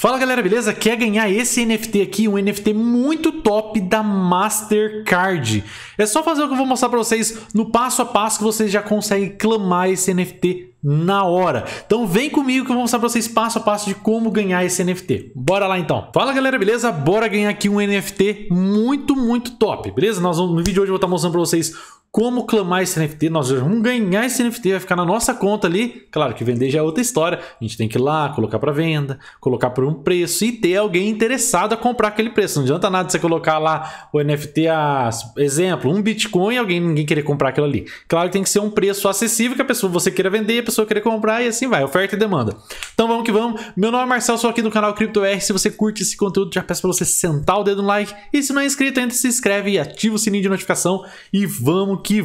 Fala galera, beleza? Quer ganhar esse NFT aqui? Um NFT muito top da Mastercard. É só fazer o que eu vou mostrar para vocês no passo a passo que vocês já conseguem clamar esse NFT na hora. Então vem comigo que eu vou mostrar para vocês passo a passo de como ganhar esse NFT. Bora lá então. Fala galera, beleza? Bora ganhar aqui um NFT muito, muito top, beleza? Nós vamos, no vídeo de hoje eu vou estar mostrando para vocês como clamar esse NFT, nós vamos ganhar esse NFT, vai ficar na nossa conta ali. Claro que vender já é outra história, a gente tem que ir lá, colocar para venda, colocar por um preço e ter alguém interessado a comprar aquele preço. Não adianta nada você colocar lá o NFT a, ah, exemplo, um Bitcoin e alguém ninguém querer comprar aquilo ali. Claro que tem que ser um preço acessível que a pessoa você queira vender, a pessoa querer comprar e assim vai, oferta e demanda. Então vamos que vamos. Meu nome é Marcel, sou aqui do canal R. Se você curte esse conteúdo, já peço para você sentar o dedo no like. E se não é inscrito, ainda se inscreve e ativa o sininho de notificação e vamos que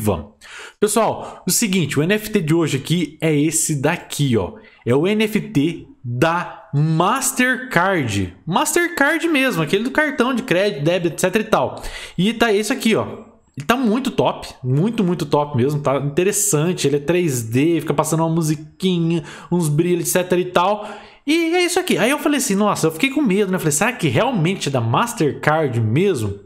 Pessoal, o seguinte, o NFT de hoje aqui é esse daqui, ó. É o NFT da Mastercard. Mastercard mesmo, aquele do cartão de crédito, débito, etc e tal. E tá esse aqui, ó. Ele tá muito top, muito, muito top mesmo, tá interessante, ele é 3D, fica passando uma musiquinha, uns brilhos, etc e tal. E é isso aqui. Aí eu falei assim, nossa, eu fiquei com medo, né? Eu falei, será que realmente é da Mastercard mesmo?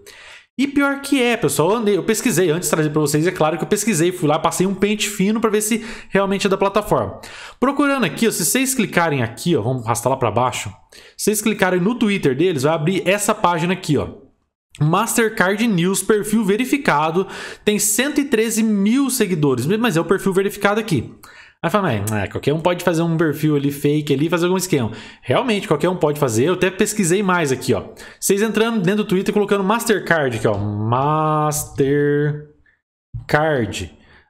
E pior que é, pessoal, eu, andei, eu pesquisei antes de trazer para vocês, é claro que eu pesquisei, fui lá, passei um pente fino para ver se realmente é da plataforma. Procurando aqui, ó, se vocês clicarem aqui, ó, vamos arrastar lá para baixo, se vocês clicarem no Twitter deles, vai abrir essa página aqui, ó. Mastercard News, perfil verificado, tem 113 mil seguidores, mas é o perfil verificado aqui. Aí fala, ah, qualquer um pode fazer um perfil ali fake ali, fazer algum esquema. Realmente, qualquer um pode fazer. Eu até pesquisei mais aqui, ó. Vocês entrando dentro do Twitter colocando Mastercard aqui, ó. Mastercard.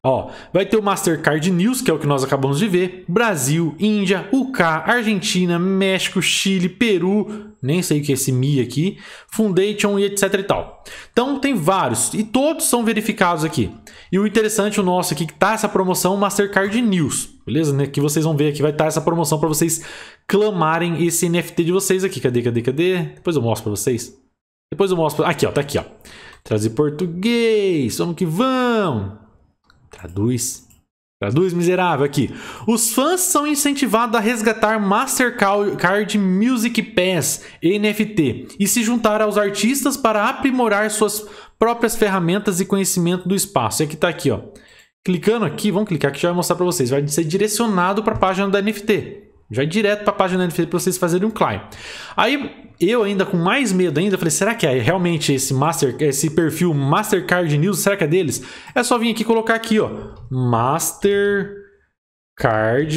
Ó, vai ter o Mastercard News, que é o que nós acabamos de ver. Brasil, Índia, UK, Argentina, México, Chile, Peru, nem sei o que é esse Mi aqui, Foundation e etc e tal. Então tem vários e todos são verificados aqui. E o interessante o nosso aqui que tá essa promoção Mastercard News, beleza? Né? Que vocês vão ver aqui vai estar tá essa promoção para vocês clamarem esse NFT de vocês aqui. Cadê, cadê, cadê? Depois eu mostro para vocês. Depois eu mostro. Aqui, ó, tá aqui, ó. Trazer português. Vamos que vamos. Traduz. Traduz, miserável, aqui. Os fãs são incentivados a resgatar Mastercard Music Pass, NFT, e se juntar aos artistas para aprimorar suas próprias ferramentas e conhecimento do espaço. É que tá aqui, ó. Clicando aqui, vamos clicar que já vai mostrar para vocês. Vai ser direcionado para a página da NFT. Já ir direto para a página NFT para vocês fazerem um climb. Aí eu ainda com mais medo ainda falei, será que é realmente esse master, esse perfil Mastercard News, será que é deles? É só vir aqui colocar aqui, ó, Mastercard,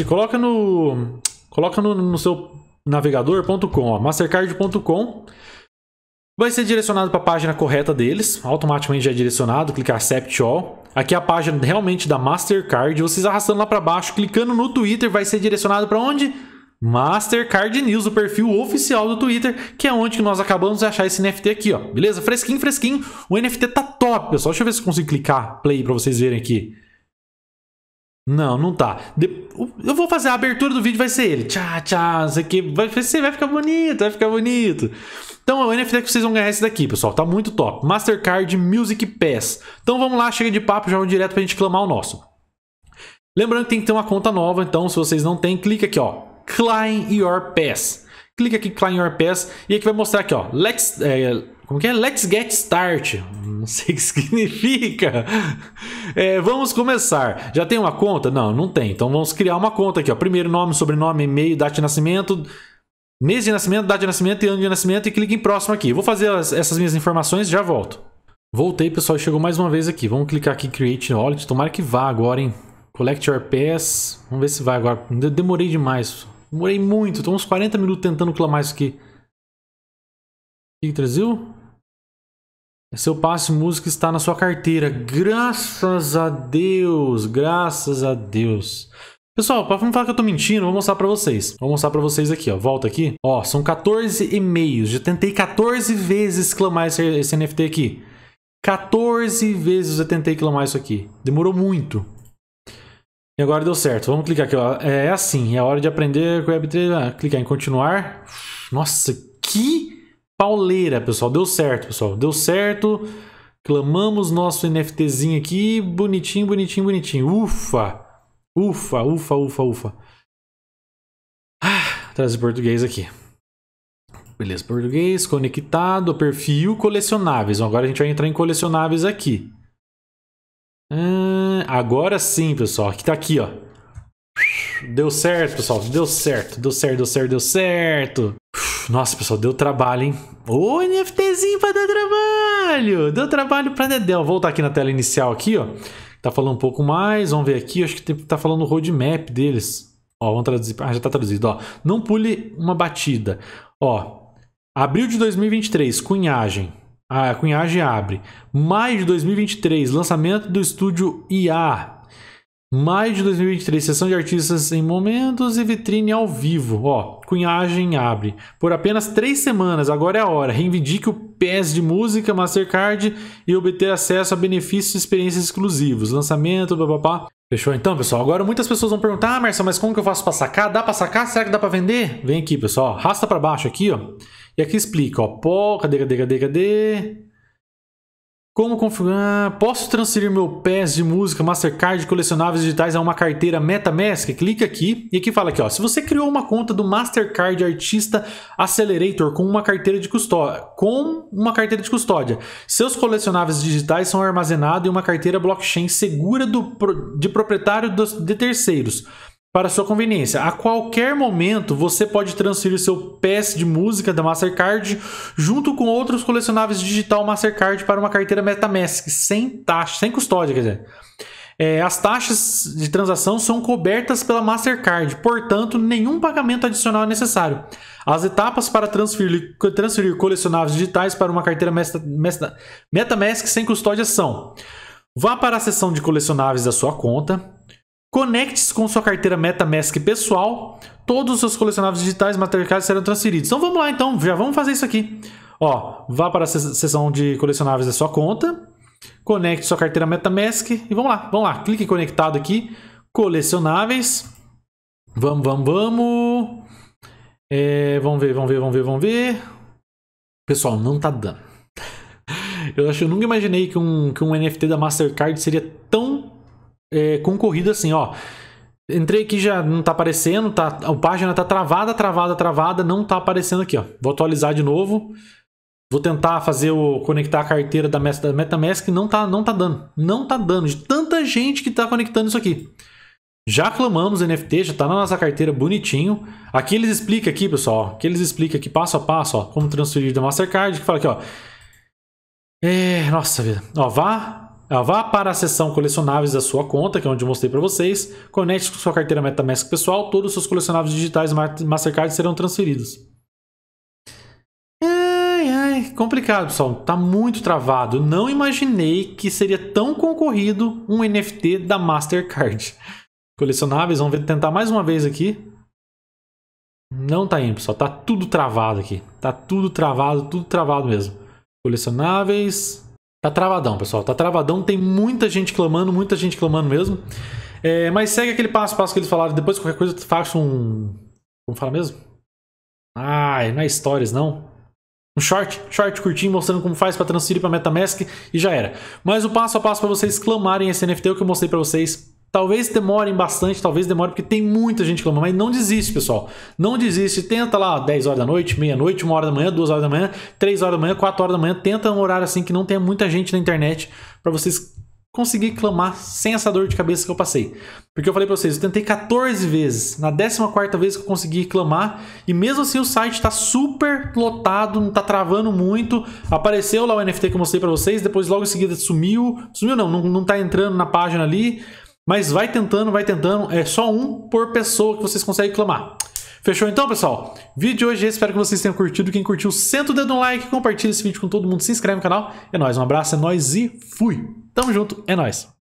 coloca no coloca no, no seu navegador.com, ó, mastercard.com. Vai ser direcionado para a página correta deles, automaticamente já é direcionado, clicar accept all. Aqui é a página realmente da Mastercard. Vocês arrastando lá para baixo, clicando no Twitter, vai ser direcionado para onde? Mastercard News, o perfil oficial do Twitter, que é onde nós acabamos de achar esse NFT aqui, ó. Beleza? Fresquinho, fresquinho. O NFT tá top, pessoal. Deixa eu ver se eu consigo clicar play para vocês verem aqui. Não, não tá. Eu vou fazer a abertura do vídeo, vai ser ele. Tchá, tchá, isso aqui. Vai, vai ficar bonito, vai ficar bonito. Então, o NFT que vocês vão ganhar é esse daqui, pessoal. Tá muito top. Mastercard Music Pass. Então, vamos lá, chega de papo, já vamos direto pra gente clamar o nosso. Lembrando que tem que ter uma conta nova, então, se vocês não têm, clica aqui, ó. Climb Your Pass clica aqui Climb Your Pass e aqui vai mostrar aqui, ó, Let's, é, como que é? Let's Get Start. Não sei o que significa. É, vamos começar. Já tem uma conta? Não, não tem. Então vamos criar uma conta aqui, ó. Primeiro nome, sobrenome, e-mail, data de nascimento, mês de nascimento, data de nascimento e ano de nascimento e clica em próximo aqui. Vou fazer as, essas minhas informações já volto. Voltei, pessoal, chegou mais uma vez aqui. Vamos clicar aqui em Create Wallet. Tomara que vá agora, hein? Collect Your Pass. Vamos ver se vai agora. Demorei demais. Demorei muito, tô uns 40 minutos tentando clamar isso aqui. O que traziu? É seu passe música está na sua carteira. Graças a Deus, graças a Deus. Pessoal, para não falar que eu tô mentindo, vou mostrar para vocês. Vou mostrar para vocês aqui, ó. Volta aqui. Ó, são 14 e-mails. Já tentei 14 vezes clamar esse, esse NFT aqui. 14 vezes eu tentei clamar isso aqui. Demorou muito. E agora deu certo. Vamos clicar aqui, ó. É, é assim, é hora de aprender com Web3. Ah, né? clicar em continuar. Nossa, que pauleira, pessoal. Deu certo, pessoal. Deu certo. Clamamos nosso NFTzinho aqui. Bonitinho, bonitinho, bonitinho. Ufa! Ufa, ufa, ufa, ufa. Ah, português aqui. Beleza, português, conectado, perfil, colecionáveis. Agora a gente vai entrar em colecionáveis aqui. Hum, agora sim, pessoal. Aqui tá aqui, ó. Deu certo, pessoal. Deu certo, deu certo, deu certo, deu certo. Nossa, pessoal, deu trabalho, hein? Ô, NFTzinho pra dar trabalho! Deu trabalho pra Dedel. Voltar aqui na tela inicial aqui, ó. Tá falando um pouco mais, vamos ver aqui. Acho que tá falando o roadmap deles. Ó, vamos traduzir. Ah, já tá traduzido, ó. Não pule uma batida. Ó, abril de 2023, cunhagem. A cunhagem abre. Mais de 2023, lançamento do estúdio IA. Mais de 2023, sessão de artistas em momentos e vitrine ao vivo. Ó, cunhagem abre. Por apenas três semanas, agora é a hora. Reivindique o PS de música, Mastercard e obter acesso a benefícios e experiências exclusivos. Lançamento, papapá. Fechou então, pessoal? Agora muitas pessoas vão perguntar: "Ah, Marcelo, mas como que eu faço para sacar? Dá para sacar? Será que dá para vender?" Vem aqui, pessoal. Rasta para baixo aqui, ó. E aqui explica, ó. Pó, cadê, cadê, cadê, cadê? Como configurar? Ah, posso transferir meu PES de música, Mastercard, colecionáveis digitais a uma carteira MetaMask? Clique aqui e aqui fala aqui, ó. Se você criou uma conta do Mastercard Artista Accelerator com uma carteira de custódia, com uma carteira de custódia, seus colecionáveis digitais são armazenados em uma carteira blockchain segura do, de proprietário dos, de terceiros para sua conveniência. A qualquer momento, você pode transferir seu PES de música da Mastercard junto com outros colecionáveis digital Mastercard para uma carteira MetaMask, sem taxa, sem custódia, quer dizer. É, as taxas de transação são cobertas pela Mastercard, portanto, nenhum pagamento adicional é necessário. As etapas para transferir, transferir colecionáveis digitais para uma carteira Meta, Meta, MetaMask sem custódia são: vá para a seção de colecionáveis da sua conta, Conecte-se com sua carteira MetaMask pessoal. Todos os seus colecionáveis digitais materiais serão transferidos. Então vamos lá, então. Já vamos fazer isso aqui. Ó, vá para a seção de colecionáveis da sua conta. Conecte sua carteira MetaMask. E vamos lá, vamos lá. Clique conectado aqui. Colecionáveis. Vamos, vamos, vamos. É, vamos ver, vamos ver, vamos ver, vamos ver. Pessoal, não tá dando. Eu acho que eu nunca imaginei que um, que um NFT da Mastercard seria tão é, com corrida assim, ó. Entrei aqui, já não tá aparecendo, tá, a página tá travada, travada, travada, não tá aparecendo aqui, ó. Vou atualizar de novo. Vou tentar fazer o conectar a carteira da, MetaMask, não tá, não tá dando. Não tá dando de tanta gente que tá conectando isso aqui. Já clamamos NFT, já tá na nossa carteira bonitinho. Aqui eles explicam aqui, pessoal, ó, eles explicam aqui passo a passo, ó, como transferir da Mastercard, que fala aqui, ó. É, nossa vida. Ó, vá Vá para a seção colecionáveis da sua conta, que é onde eu mostrei para vocês, conecte com sua carteira MetaMask pessoal, todos os seus colecionáveis digitais Mastercard serão transferidos. Ai, ai, complicado, pessoal. Tá muito travado. Não imaginei que seria tão concorrido um NFT da Mastercard. Colecionáveis, vamos ver, tentar mais uma vez aqui. Não tá indo, pessoal. Tá tudo travado aqui. Tá tudo travado, tudo travado mesmo. Colecionáveis. Tá travadão, pessoal. Tá travadão. Tem muita gente clamando, muita gente clamando mesmo. É, mas segue aquele passo a passo que eles falaram. Depois, qualquer coisa, eu faço um. Como fala mesmo? Ah, não é stories, não. Um short, short curtinho mostrando como faz para transferir para MetaMask e já era. Mas o passo a passo para vocês clamarem esse NFT é o que eu mostrei para vocês Talvez demorem bastante, talvez demore, porque tem muita gente clamando, mas não desiste, pessoal. Não desiste, tenta lá 10 horas da noite, meia-noite, 1 hora da manhã, 2 horas da manhã, 3 horas da manhã, 4 horas da manhã. Tenta um horário assim que não tenha muita gente na internet para vocês conseguir clamar sem essa dor de cabeça que eu passei. Porque eu falei para vocês, eu tentei 14 vezes, na 14 vez que eu consegui clamar, e mesmo assim o site está super lotado, não tá travando muito. Apareceu lá o NFT que eu mostrei para vocês, depois logo em seguida sumiu. Sumiu não, não, não tá entrando na página ali. Mas vai tentando, vai tentando. É só um por pessoa que vocês conseguem clamar. Fechou então, pessoal? Vídeo de hoje, espero que vocês tenham curtido. Quem curtiu, senta o dedo no like, compartilha esse vídeo com todo mundo, se inscreve no canal. É nóis, um abraço, é nóis e fui. Tamo junto, é nóis.